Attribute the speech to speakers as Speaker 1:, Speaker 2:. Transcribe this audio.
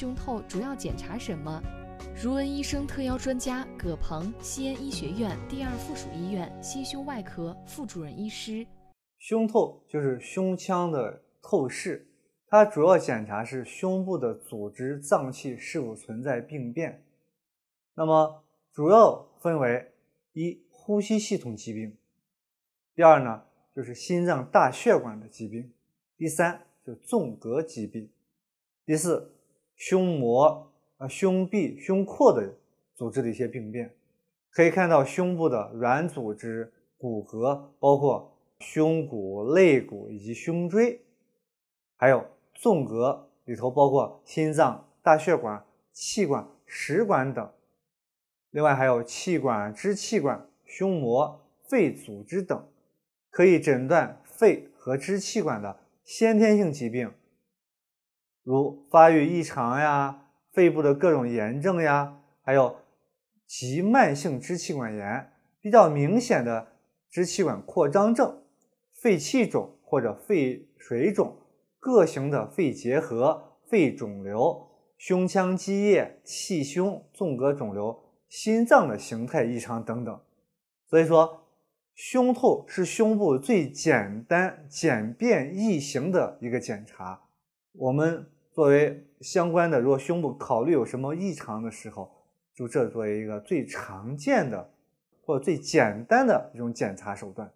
Speaker 1: 胸透主要检查什么？如恩医生特邀专家葛鹏，西安医学院第二附属医院心胸外科副主任医师。
Speaker 2: 胸透就是胸腔的透视，它主要检查是胸部的组织、脏器是否存在病变。那么主要分为一、呼吸系统疾病；第二呢，就是心脏大血管的疾病；第三，就纵隔疾病；第四。胸膜、啊胸壁、胸廓的组织的一些病变，可以看到胸部的软组织、骨骼，包括胸骨、肋骨以及胸椎，还有纵隔里头包括心脏、大血管、气管、食管等，另外还有气管、支气管、胸膜、肺组织等，可以诊断肺和支气管的先天性疾病。如发育异常呀，肺部的各种炎症呀，还有急慢性支气管炎，比较明显的支气管扩张症，肺气肿或者肺水肿，各型的肺结核、肺肿瘤、胸腔积液、气胸、纵隔肿瘤、心脏的形态异常等等。所以说，胸透是胸部最简单、简便、易行的一个检查，我们。作为相关的，如果胸部考虑有什么异常的时候，就这作为一个最常见的，或最简单的一种检查手段。